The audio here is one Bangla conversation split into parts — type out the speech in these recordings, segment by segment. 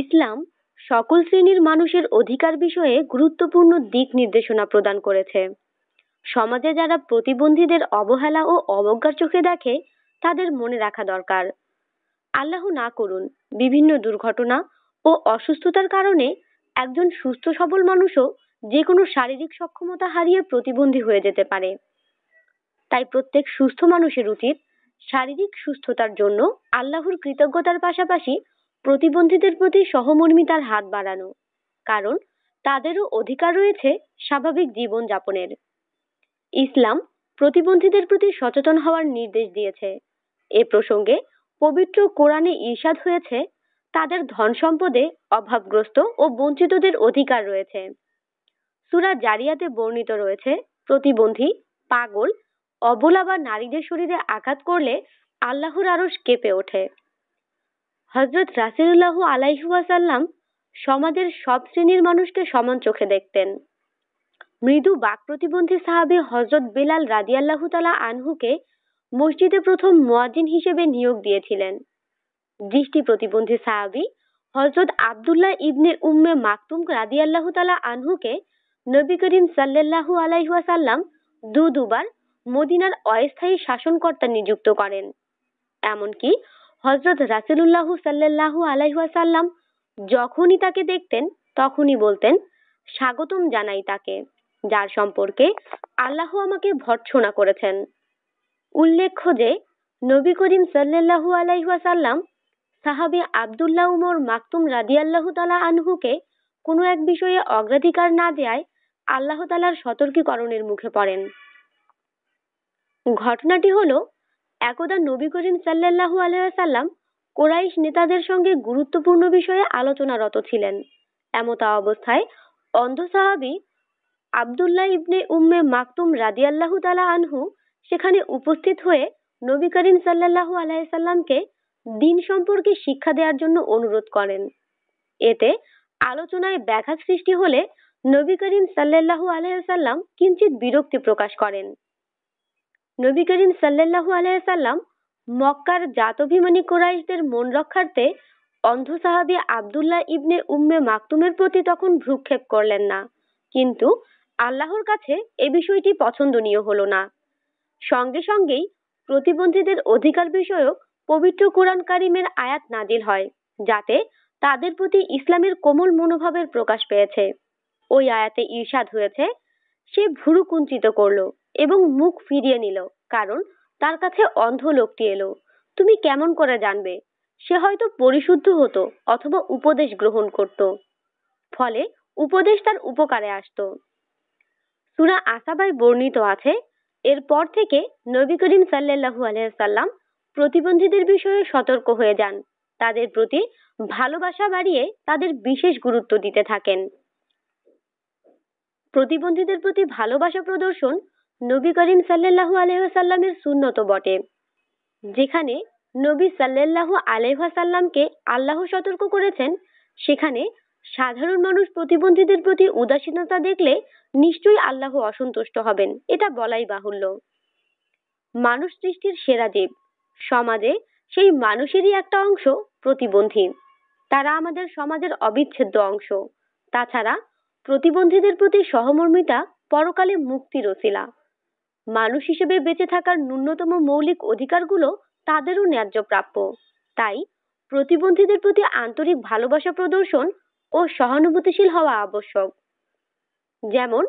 ইসলাম সকল শ্রেণীর মানুষের অধিকার বিষয়ে গুরুত্বপূর্ণ দিক নির্দেশনা প্রদান করেছে সমাজে যারা প্রতিবন্ধীদের অবহেলা ও অবজ্ঞার চোখে দেখে তাদের মনে রাখা দরকার আল্লাহ না করুন বিভিন্ন দুর্ঘটনা ও অসুস্থতার কারণে একজন সুস্থ সবল মানুষও যে কোনো শারীরিক সক্ষমতা হারিয়ে প্রতিবন্ধী হয়ে যেতে পারে তাই প্রত্যেক সুস্থ মানুষের উচিত শারীরিক সুস্থতার জন্য আল্লাহর কৃতজ্ঞতার পাশাপাশি প্রতিবন্ধীদের প্রতি সহমর্মিতার হাত বাড়ানো কারণ তাদেরও অধিকার রয়েছে স্বাভাবিক জীবন যাপনের ইসলাম প্রতিবন্ধীদের প্রতি সচেতন হওয়ার নির্দেশ দিয়েছে এ প্রসঙ্গে পবিত্র কোরআনে ইরশাদ হয়েছে তাদের ধন সম্পদে অভাবগ্রস্ত ও বঞ্চিতদের অধিকার রয়েছে সুরা জারিয়াতে বর্ণিত রয়েছে প্রতিবন্ধী পাগল অবলা বা নারীদের শরীরে আঘাত করলে আল্লাহর আরশ কেঁপে ওঠে হজরত রাসুল্লাহ আলাইহুয়াসাল্লাম সমাজের সব শ্রেণীর মানুষকে সমান চোখে দেখতেন মৃদু বাক প্রতিবন্ধী সাহাবি হজরত বেলাল রাজি আল্লাহ তালা আনহুকে মসজিদে প্রথম মোয়াজিন হিসেবে নিয়োগ দিয়েছিলেন দৃষ্টি প্রতিবন্ধী সাহাবি হজরত আবদুল্লাহ ইবনে উম্মে মাকতুম রাজি আল্লাহ তালা আনহুকে নবী করিম সাল্লাল্লাহু আলাইহাসাল্লাম দু দুবার মদিনার অস্থায়ী শাসনকর্তা নিযুক্ত করেন এমনকি হজরত রাসুলুল্লাহ আলাইহুয়া আলাইহাসাল্লাম যখনই তাকে দেখতেন তখনই বলতেন স্বাগতম জানাই তাকে যার সম্পর্কে আল্লাহ আমাকে ভর্ৎসনা করেছেন উল্লেখ্য যে নবী করিম আলাইহুয়া আলাইহাসাল্লাম সাহাবি আবদুল্লাহ উমর মাকতুম রাদিয়াল্লাহু তালা আনহুকে কোনো এক বিষয়ে অগ্রাধিকার না দেয় আল্লাহ তালার সতর্কীকরণের মুখে পড়েন ঘটনাটি হলো একদা নবী করিম সাল্লাল্লাহু আলাইহি কোরাইশ নেতাদের সঙ্গে গুরুত্বপূর্ণ বিষয়ে আলোচনারত ছিলেন এমতা অবস্থায় অন্ধ সাহাবী আবদুল্লাহ ইবনে উম্মে মাকতুম রাদিয়াল্লাহু তাআলা আনহু সেখানে উপস্থিত হয়ে নবী করিম সাল্লাল্লাহু আলাইহি দিন সম্পর্কে শিক্ষা দেওয়ার জন্য অনুরোধ করেন এতে আলোচনায় ব্যাঘাত সৃষ্টি হলে নবী করিম সাল্লাল্লাহু আলাইহি সাল্লাম কিঞ্চিত বিরক্তি প্রকাশ করেন নবী করিম সাল্লাল্লাহু আলাইহি সাল্লাম মক্কার জাতভিমানী কোরাইশদের মন রক্ষার্থে অন্ধ সাহাবি আবদুল্লাহ ইবনে উম্মে মাকতুমের প্রতি তখন ভ্রুক্ষেপ করলেন না কিন্তু আল্লাহর কাছে এ বিষয়টি পছন্দনীয় হলো না সঙ্গে সঙ্গেই প্রতিবন্ধীদের অধিকার বিষয়ক পবিত্র কোরআন কারিমের আয়াত নাজিল হয় যাতে তাদের প্রতি ইসলামের কোমল মনোভাবের প্রকাশ পেয়েছে ওই আয়াতে ঈর্ষাদ হয়েছে সে ভুরু কুঞ্চিত করল এবং মুখ ফিরিয়ে নিল কারণ তার কাছে অন্ধ লোকটি এলো তুমি কেমন করে জানবে সে হয়তো পরিশুদ্ধ হতো অথবা উপদেশ গ্রহণ করত ফলে উপদেশ তার উপকারে আসতো সুরা আসাবায় বর্ণিত আছে এরপর থেকে নবী করিম সাল্লাহু আলাইসাল্লাম প্রতিবন্ধীদের বিষয়ে সতর্ক হয়ে যান তাদের প্রতি ভালোবাসা বাড়িয়ে তাদের বিশেষ গুরুত্ব দিতে থাকেন প্রতিবন্ধীদের প্রতি ভালোবাসা প্রদর্শন নবী করিম সাল্লাহু আলহ্লামের সুন্নত বটে যেখানে নবী সাল্লাহু আলহ্লামকে আল্লাহ সতর্ক করেছেন সেখানে সাধারণ মানুষ প্রতিবন্ধীদের প্রতি উদাসীনতা দেখলে নিশ্চয়ই আল্লাহ অসন্তুষ্ট হবেন এটা বলাই বাহুল্য মানুষ সৃষ্টির সেরা জীব সমাজে সেই মানুষেরই একটা অংশ প্রতিবন্ধী তারা আমাদের সমাজের অবিচ্ছেদ্য অংশ তাছাড়া প্রতিবন্ধীদের প্রতি সহমর্মিতা পরকালে মুক্তির ওসিলা মানুষ হিসেবে বেঁচে থাকার ন্যূনতম মৌলিক অধিকারগুলো তাদেরও ন্যায্য প্রাপ্য তাই প্রতিবন্ধীদের প্রতি আন্তরিক ভালোবাসা প্রদর্শন ও সহানুভূতিশীল হওয়া আবশ্যক যেমন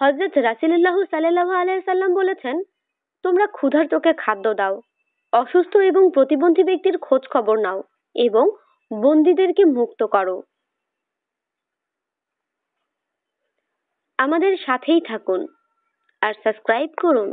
হজরত রাসিল্লাহ সাল্লাহ আলাইসাল্লাম বলেছেন তোমরা ক্ষুধার্তকে খাদ্য দাও অসুস্থ এবং প্রতিবন্ধী ব্যক্তির খোঁজ খবর নাও এবং বন্দীদেরকে মুক্ত করো আমাদের সাথেই থাকুন আর সাবস্ক্রাইব করুন